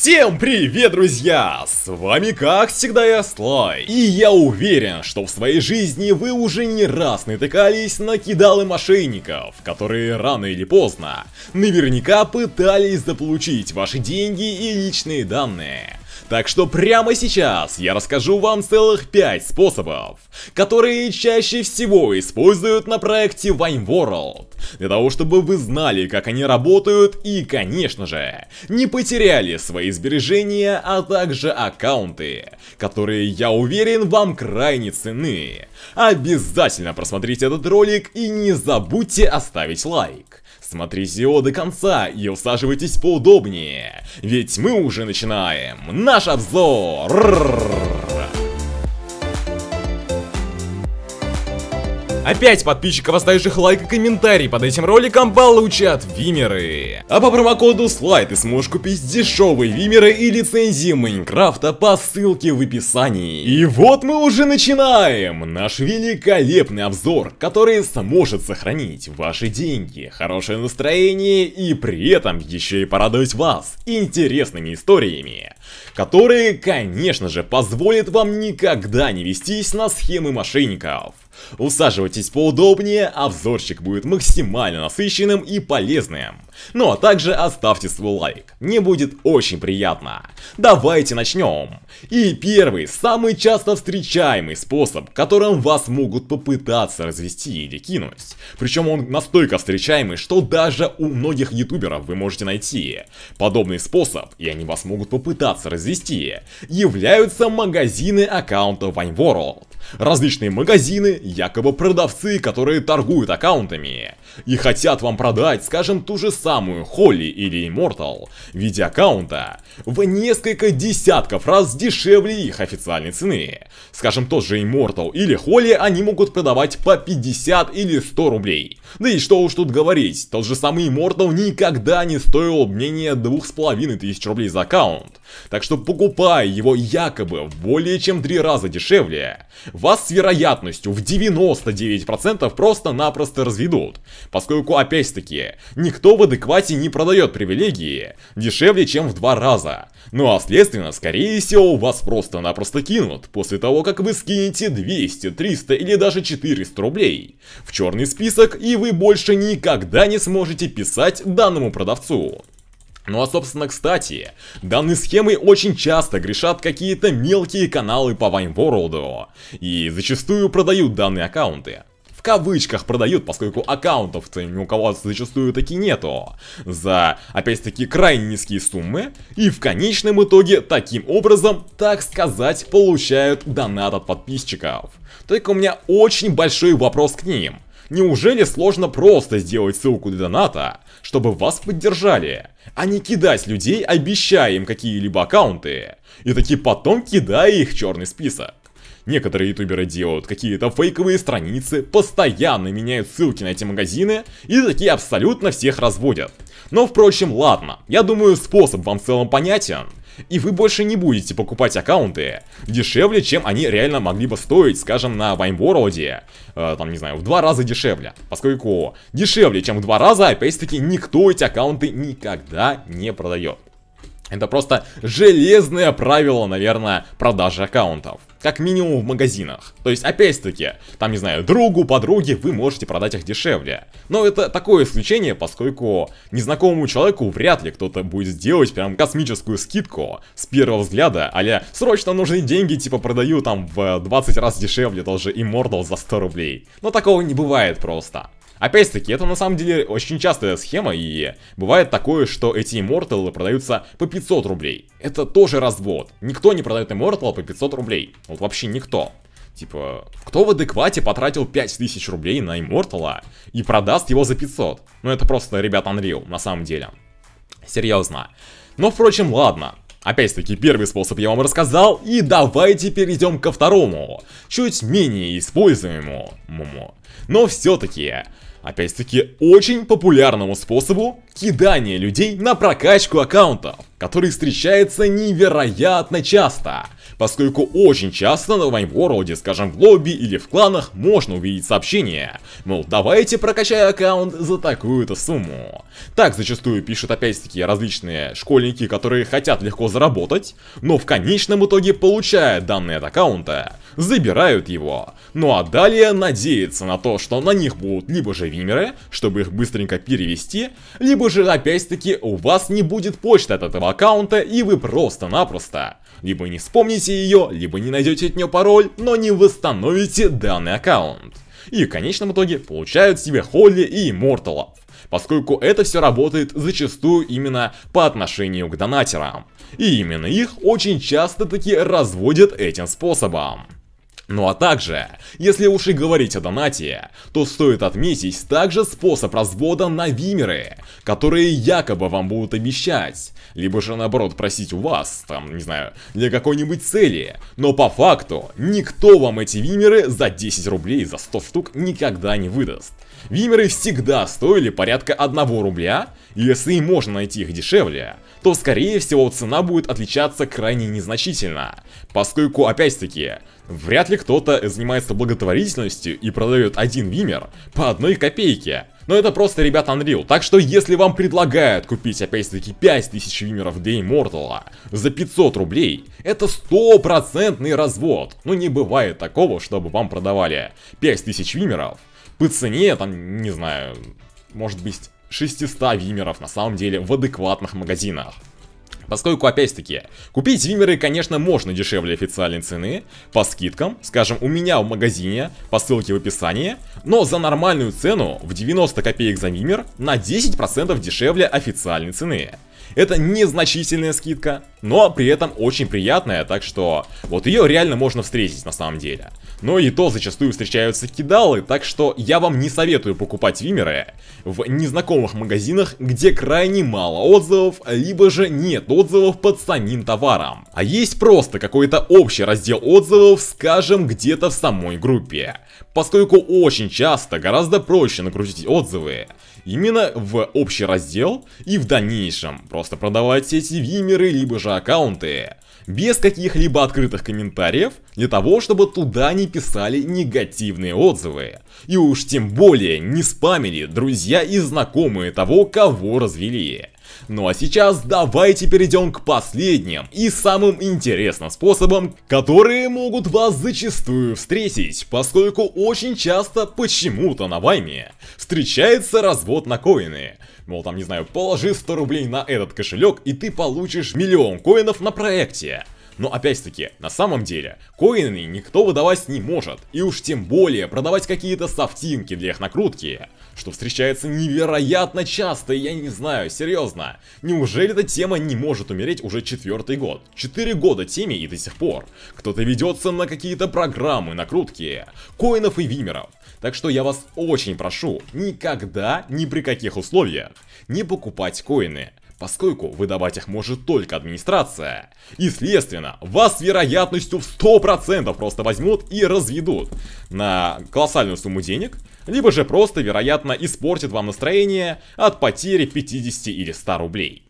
Всем привет, друзья! С вами, как всегда, я Слай. И я уверен, что в своей жизни вы уже не раз натыкались на кидалы мошенников, которые рано или поздно наверняка пытались заполучить ваши деньги и личные данные. Так что прямо сейчас я расскажу вам целых 5 способов, которые чаще всего используют на проекте Wine World, для того чтобы вы знали, как они работают и, конечно же, не потеряли свои сбережения, а также аккаунты, которые, я уверен, вам крайне ценны. Обязательно просмотрите этот ролик и не забудьте оставить лайк. Смотри Зио до конца и усаживайтесь поудобнее, ведь мы уже начинаем наш обзор! Опять подписчиков, оставивших лайк и комментарий под этим роликом получат вимеры. А по промокоду слайд ты сможешь купить дешевые вимеры и лицензии Майнкрафта по ссылке в описании. И вот мы уже начинаем наш великолепный обзор, который сможет сохранить ваши деньги, хорошее настроение и при этом еще и порадовать вас интересными историями которые, конечно же, позволят вам никогда не вестись на схемы мошенников. Усаживайтесь поудобнее, а взорщик будет максимально насыщенным и полезным. Ну а также оставьте свой лайк, мне будет очень приятно. Давайте начнем. И первый, самый часто встречаемый способ, которым вас могут попытаться развести или кинуть. Причем он настолько встречаемый, что даже у многих ютуберов вы можете найти. Подобный способ, и они вас могут попытаться развести, являются магазины аккаунта Вайнворлд. Различные магазины, якобы продавцы, которые торгуют аккаунтами. И хотят вам продать, скажем, ту же самую Холли или Immortal в виде аккаунта в несколько десятков раз дешевле их официальной цены. Скажем, тот же Immortal или Холли они могут продавать по 50 или 100 рублей. Да и что уж тут говорить, тот же самый Immortal никогда не стоил менее 2500 рублей за аккаунт. Так что покупая его якобы в более чем 3 раза дешевле, вас с вероятностью в 99% просто-напросто разведут, поскольку опять-таки никто в адеквате не продает привилегии дешевле, чем в два раза. Ну а следственно, скорее всего, вас просто-напросто кинут после того, как вы скинете 200, 300 или даже 400 рублей в черный список, и вы больше никогда не сможете писать данному продавцу. Ну а собственно, кстати, данной схемой очень часто грешат какие-то мелкие каналы по Вайнворлду, и зачастую продают данные аккаунты. В кавычках продают, поскольку аккаунтов ни у кого зачастую таки нету, за, опять-таки, крайне низкие суммы, и в конечном итоге, таким образом, так сказать, получают донат от подписчиков. Только у меня очень большой вопрос к ним – Неужели сложно просто сделать ссылку для доната, чтобы вас поддержали, а не кидать людей, обещая им какие-либо аккаунты, и таки потом кидая их в черный список? Некоторые ютуберы делают какие-то фейковые страницы, постоянно меняют ссылки на эти магазины и такие абсолютно всех разводят. Но впрочем, ладно, я думаю способ вам в целом понятен. И вы больше не будете покупать аккаунты дешевле, чем они реально могли бы стоить, скажем, на Ваймворлде. Э, там, не знаю, в два раза дешевле. Поскольку дешевле, чем в два раза, опять-таки, никто эти аккаунты никогда не продает. Это просто железное правило, наверное, продажи аккаунтов. Как минимум в магазинах. То есть, опять-таки, там, не знаю, другу, подруге вы можете продать их дешевле. Но это такое исключение, поскольку незнакомому человеку вряд ли кто-то будет сделать прям космическую скидку с первого взгляда, аля срочно нужны деньги, типа продаю там в 20 раз дешевле тоже Immortal за 100 рублей. Но такого не бывает просто. Опять-таки, это на самом деле очень частая схема, и бывает такое, что эти имморталы продаются по 500 рублей. Это тоже развод. Никто не продает имморталы по 500 рублей. Вот вообще никто. Типа, кто в адеквате потратил 5000 рублей на иммортала и продаст его за 500? Ну это просто, ребят, Unreal, на самом деле. Серьезно. Но, впрочем, ладно. Опять-таки, первый способ я вам рассказал, и давайте перейдем ко второму, чуть менее используемому. Но все-таки, опять-таки, очень популярному способу кидание людей на прокачку аккаунтов, который встречается невероятно часто. Поскольку очень часто на моем скажем в лобби или в кланах, можно увидеть сообщение, мол, давайте прокачай аккаунт за такую-то сумму. Так зачастую пишут опять-таки различные школьники, которые хотят легко заработать, но в конечном итоге получают данные от аккаунта, забирают его, ну а далее надеются на то, что на них будут либо же вимеры, чтобы их быстренько перевести, либо либо же опять-таки у вас не будет почты от этого аккаунта и вы просто-напросто либо не вспомните ее, либо не найдете от нее пароль, но не восстановите данный аккаунт. И в конечном итоге получают себе Холли и Имморталов, поскольку это все работает зачастую именно по отношению к донатерам. И именно их очень часто таки разводят этим способом. Ну а также, если уж и говорить о донате, то стоит отметить также способ развода на вимеры, которые якобы вам будут обещать, либо же наоборот просить у вас, там, не знаю, для какой-нибудь цели, но по факту никто вам эти вимеры за 10 рублей за 100 штук никогда не выдаст. Вимеры всегда стоили порядка 1 рубля, и если и можно найти их дешевле, то скорее всего цена будет отличаться крайне незначительно, поскольку опять-таки, вряд ли кто-то занимается благотворительностью и продает один вимер по одной копейке, но это просто, ребят, Unreal. Так что, если вам предлагают купить, опять-таки, 5000 вимеров для Immortal за 500 рублей, это стопроцентный развод. Ну, не бывает такого, чтобы вам продавали 5000 вимеров по цене, там, не знаю, может быть, 600 вимеров на самом деле в адекватных магазинах. Поскольку, опять-таки, купить вимеры, конечно, можно дешевле официальной цены, по скидкам, скажем, у меня в магазине, по ссылке в описании, но за нормальную цену в 90 копеек за вимер на 10% дешевле официальной цены. Это незначительная скидка, но при этом очень приятная, так что вот ее реально можно встретить на самом деле. Но и то зачастую встречаются кидалы, так что я вам не советую покупать вимеры в незнакомых магазинах, где крайне мало отзывов, либо же нет отзывов под самим товаром. А есть просто какой-то общий раздел отзывов, скажем, где-то в самой группе. Поскольку очень часто гораздо проще нагрузить отзывы именно в общий раздел и в дальнейшем просто продавать все эти вимеры либо же аккаунты без каких-либо открытых комментариев, для того, чтобы туда не писали негативные отзывы. И уж тем более не спамили друзья и знакомые того, кого развели. Ну а сейчас давайте перейдем к последним и самым интересным способам, которые могут вас зачастую встретить, поскольку очень часто почему-то на вайме встречается развод на коины. Мол, там, не знаю, положи 100 рублей на этот кошелек, и ты получишь миллион коинов на проекте. Но опять-таки, на самом деле, коины никто выдавать не может, и уж тем более продавать какие-то софтинки для их накрутки, что встречается невероятно часто, и я не знаю, серьезно. Неужели эта тема не может умереть уже четвертый год? Четыре года теме и до сих пор. Кто-то ведется на какие-то программы накрутки, коинов и вимеров. Так что я вас очень прошу, никогда, ни при каких условиях, не покупать коины поскольку выдавать их может только администрация. И следственно, вас с вероятностью в 100% просто возьмут и разведут на колоссальную сумму денег, либо же просто, вероятно, испортят вам настроение от потери 50 или 100 рублей.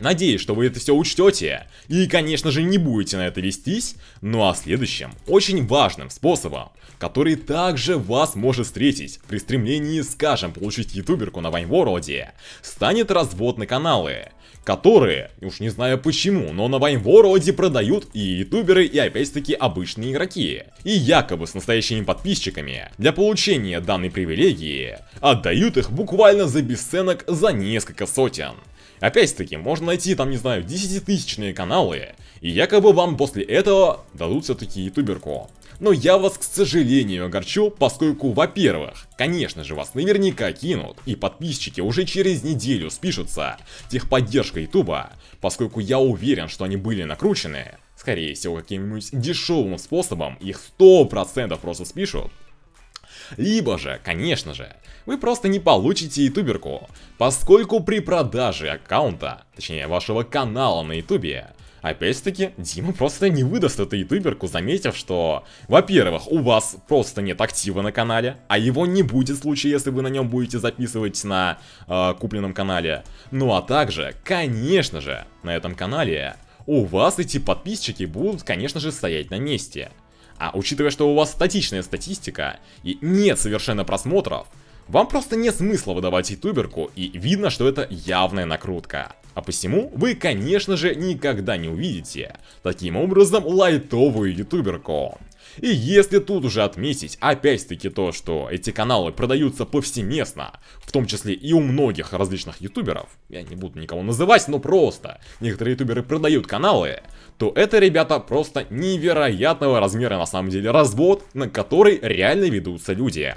Надеюсь, что вы это все учтете и, конечно же, не будете на это вестись. Ну а следующим, очень важным способом, который также вас может встретить при стремлении, скажем, получить ютуберку на Вайнворлде, станет развод на каналы, которые, уж не знаю почему, но на Вайнворлде продают и ютуберы, и опять-таки обычные игроки. И якобы с настоящими подписчиками для получения данной привилегии отдают их буквально за бесценок за несколько сотен. Опять-таки, можно найти там, не знаю, десятитысячные каналы, и якобы вам после этого дадут все-таки ютуберку. Но я вас, к сожалению, огорчу, поскольку, во-первых, конечно же, вас наверняка кинут, и подписчики уже через неделю спишутся техподдержка ютуба, поскольку я уверен, что они были накручены. Скорее всего, каким-нибудь дешевым способом их 100% просто спишут. Либо же, конечно же, вы просто не получите ютуберку, поскольку при продаже аккаунта, точнее вашего канала на ютубе, Опять-таки, Дима просто не выдаст эту ютуберку, заметив, что, во-первых, у вас просто нет актива на канале, а его не будет в случае, если вы на нем будете записывать на э, купленном канале. Ну а также, конечно же, на этом канале у вас эти подписчики будут, конечно же, стоять на месте. А учитывая, что у вас статичная статистика и нет совершенно просмотров, вам просто нет смысла выдавать ютуберку, и видно, что это явная накрутка а посему вы, конечно же, никогда не увидите. Таким образом, лайтовую ютуберку. И если тут уже отметить, опять-таки то, что эти каналы продаются повсеместно, в том числе и у многих различных ютуберов, я не буду никого называть, но просто, некоторые ютуберы продают каналы, то это, ребята, просто невероятного размера на самом деле развод, на который реально ведутся люди.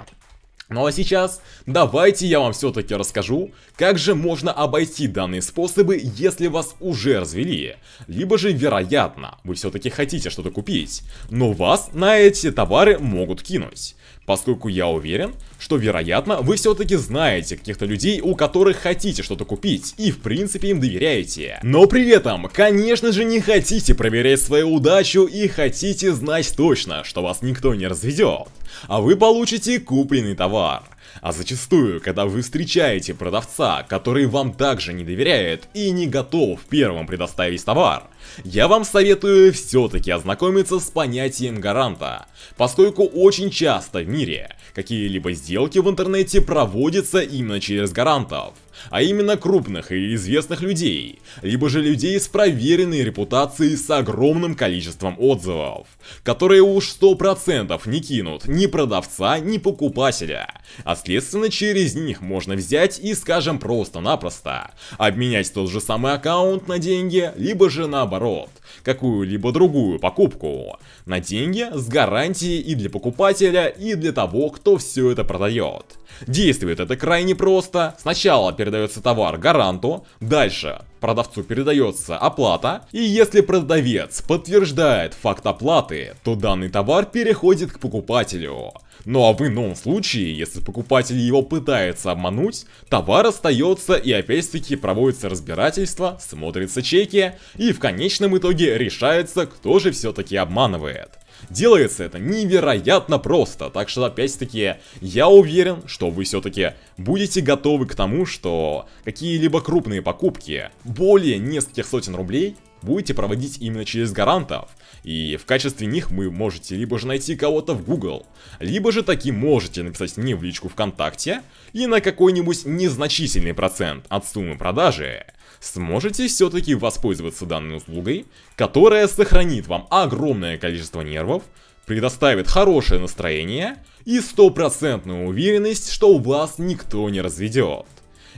Ну а сейчас давайте я вам все-таки расскажу, как же можно обойти данные способы, если вас уже развели. Либо же, вероятно, вы все-таки хотите что-то купить, но вас на эти товары могут кинуть. Поскольку я уверен, что вероятно вы все-таки знаете каких-то людей, у которых хотите что-то купить и в принципе им доверяете. Но при этом, конечно же, не хотите проверять свою удачу и хотите знать точно, что вас никто не разведет. А вы получите купленный товар. А зачастую, когда вы встречаете продавца, который вам также не доверяет и не готов первым предоставить товар, я вам советую все-таки ознакомиться с понятием гаранта, поскольку очень часто в мире какие-либо сделки в интернете проводятся именно через гарантов, а именно крупных и известных людей, либо же людей с проверенной репутацией с огромным количеством отзывов, которые уж 100% не кинут ни продавца, ни покупателя, а следственно через них можно взять и, скажем, просто-напросто обменять тот же самый аккаунт на деньги, либо же наоборот, какую-либо другую покупку на деньги с гарантией и для покупателя, и для того, кто кто все это продает. Действует это крайне просто. Сначала передается товар гаранту, дальше продавцу передается оплата, и если продавец подтверждает факт оплаты, то данный товар переходит к покупателю. Ну а в ином случае, если покупатель его пытается обмануть, товар остается и опять-таки проводится разбирательство, смотрятся чеки, и в конечном итоге решается, кто же все-таки обманывает. Делается это невероятно просто, так что опять-таки я уверен, что вы все-таки будете готовы к тому, что какие-либо крупные покупки более нескольких сотен рублей будете проводить именно через гарантов. И в качестве них вы можете либо же найти кого-то в Google, либо же таки можете написать мне в личку ВКонтакте и на какой-нибудь незначительный процент от суммы продажи сможете все-таки воспользоваться данной услугой, которая сохранит вам огромное количество нервов, предоставит хорошее настроение и стопроцентную уверенность, что у вас никто не разведет.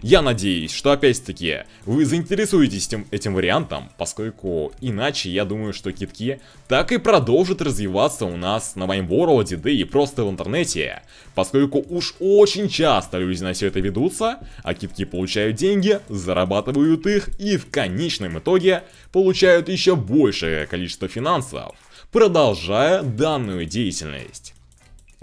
Я надеюсь, что опять-таки вы заинтересуетесь этим, этим вариантом, поскольку иначе я думаю, что китки так и продолжат развиваться у нас на моем ворлоде, да и просто в интернете. Поскольку уж очень часто люди на все это ведутся, а китки получают деньги, зарабатывают их и в конечном итоге получают еще большее количество финансов, продолжая данную деятельность.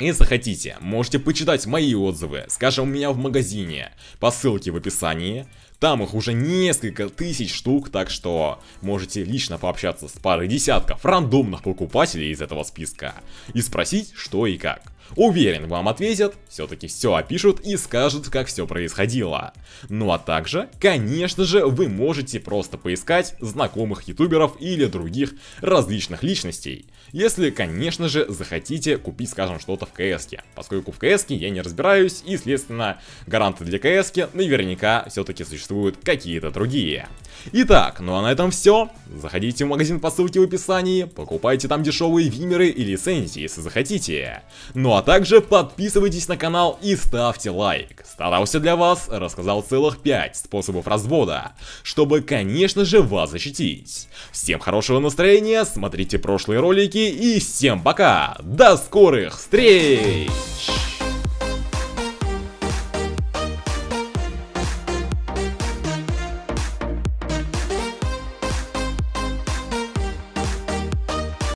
Если хотите, можете почитать мои отзывы, скажем, у меня в магазине, по ссылке в описании. Там их уже несколько тысяч штук, так что можете лично пообщаться с парой десятков рандомных покупателей из этого списка и спросить, что и как. Уверен, вам ответят, все-таки все опишут и скажут, как все происходило. Ну а также, конечно же, вы можете просто поискать знакомых ютуберов или других различных личностей. Если, конечно же, захотите купить, скажем, что-то в кс -ке. Поскольку в кс я не разбираюсь и, следственно, гаранты для кс наверняка все-таки существуют существуют какие-то другие. Итак, ну а на этом все. Заходите в магазин по ссылке в описании, покупайте там дешевые вимеры и лицензии, если захотите. Ну а также подписывайтесь на канал и ставьте лайк. Старался для вас, рассказал целых 5 способов развода, чтобы, конечно же, вас защитить. Всем хорошего настроения, смотрите прошлые ролики и всем пока! До скорых встреч!